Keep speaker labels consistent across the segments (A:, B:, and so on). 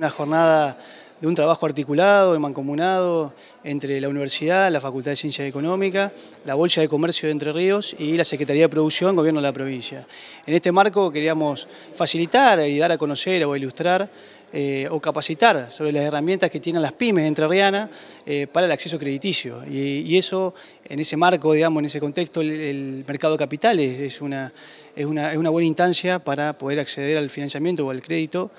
A: Una jornada de un trabajo articulado mancomunado entre la Universidad, la Facultad de Ciencias Económicas, la Bolsa de Comercio de Entre Ríos y la Secretaría de Producción, Gobierno de la Provincia. En este marco queríamos facilitar y dar a conocer o ilustrar eh, o capacitar sobre las herramientas que tienen las pymes Entre eh, para el acceso crediticio. Y, eso, en ese marco, digamos, en ese contexto, el, mercado de capitales es una, una, es una buena instancia para poder acceder al financiamiento o al crédito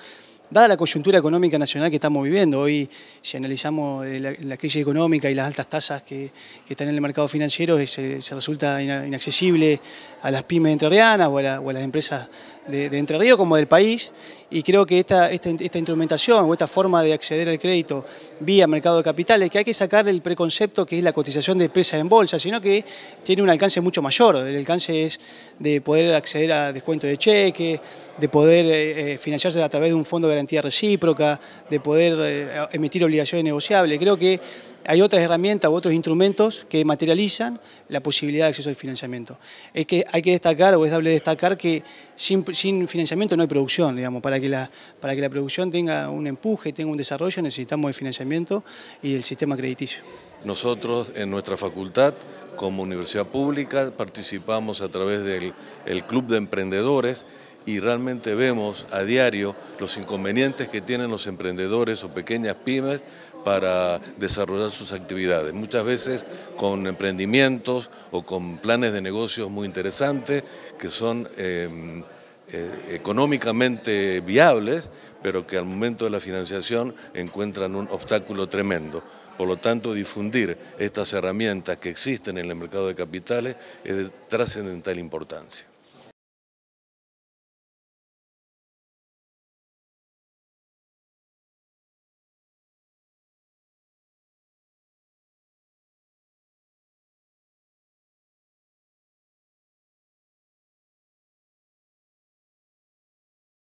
A: dada la coyuntura económica nacional que estamos viviendo. Hoy, si analizamos eh, la, crisis económica y las altas tasas que, están en el mercado financiero, eh, se resulta inaccesible a las pymes entrerrianas o o a las empresas de, Entre Ríos como del país y creo que esta, esta, instrumentación o esta forma de acceder al crédito vía mercado de capitales que hay que sacar el preconcepto que es la cotización de empresas en bolsa, sino que tiene un alcance mucho mayor, el alcance es de poder acceder a descuentos de cheque, de poder eh, eh, financiarse a través de un fondo de garantía recíproca, de poder eh, emitir obligaciones negociables, creo que hay otras herramientas u otros instrumentos que materializan la posibilidad de acceso al financiamiento. Es que hay que destacar o es dable destacar que sin, financiamiento no hay producción, digamos, para que, la, para que la producción tenga un empuje y tenga un desarrollo necesitamos el financiamiento y el sistema crediticio.
B: Nosotros en nuestra facultad, como universidad pública, participamos a través del Club de Emprendedores y realmente vemos a diario los inconvenientes que tienen los emprendedores o pequeñas pymes para desarrollar sus actividades. Muchas veces con emprendimientos o con planes de negocios muy interesantes que son em, eh, económicamente viables, pero que al momento de la financiación encuentran un obstáculo tremendo. Por lo tanto, difundir estas herramientas que existen en el mercado de capitales es de trascendental importancia.